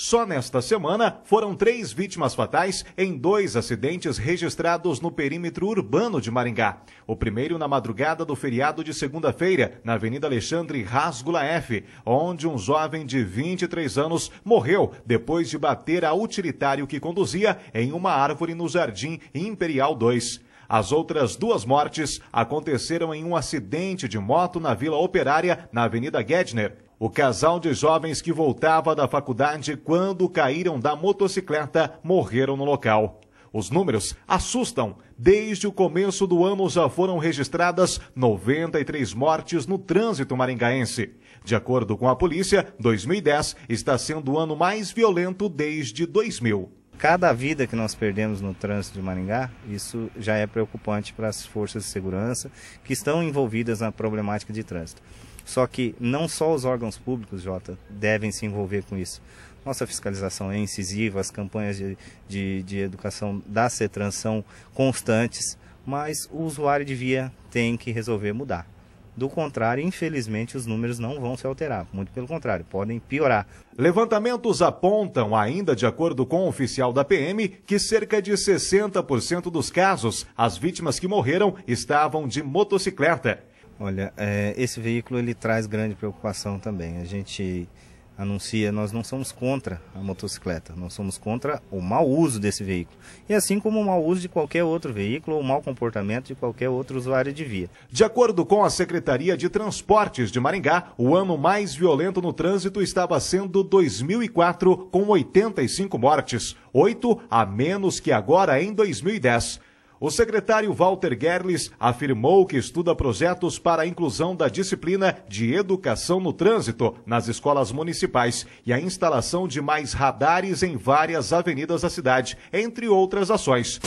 Só nesta semana foram três vítimas fatais em dois acidentes registrados no perímetro urbano de Maringá. O primeiro na madrugada do feriado de segunda-feira, na Avenida Alexandre Rasgula F, onde um jovem de 23 anos morreu depois de bater a utilitário que conduzia em uma árvore no Jardim Imperial 2. As outras duas mortes aconteceram em um acidente de moto na Vila Operária, na Avenida Gedner. O casal de jovens que voltava da faculdade quando caíram da motocicleta morreram no local. Os números assustam. Desde o começo do ano já foram registradas 93 mortes no trânsito maringaense. De acordo com a polícia, 2010 está sendo o ano mais violento desde 2000. Cada vida que nós perdemos no trânsito de Maringá, isso já é preocupante para as forças de segurança que estão envolvidas na problemática de trânsito. Só que não só os órgãos públicos, Jota, devem se envolver com isso. Nossa fiscalização é incisiva, as campanhas de, de, de educação da CETRAN são constantes, mas o usuário de via tem que resolver mudar. Do contrário, infelizmente, os números não vão se alterar. Muito pelo contrário, podem piorar. Levantamentos apontam, ainda de acordo com o um oficial da PM, que cerca de 60% dos casos, as vítimas que morreram estavam de motocicleta. Olha, é, esse veículo ele traz grande preocupação também. A gente anuncia, nós não somos contra a motocicleta, nós somos contra o mau uso desse veículo. E assim como o mau uso de qualquer outro veículo ou o mau comportamento de qualquer outro usuário de via. De acordo com a Secretaria de Transportes de Maringá, o ano mais violento no trânsito estava sendo 2004, com 85 mortes, 8 a menos que agora em 2010. O secretário Walter Gerlis afirmou que estuda projetos para a inclusão da disciplina de educação no trânsito nas escolas municipais e a instalação de mais radares em várias avenidas da cidade, entre outras ações.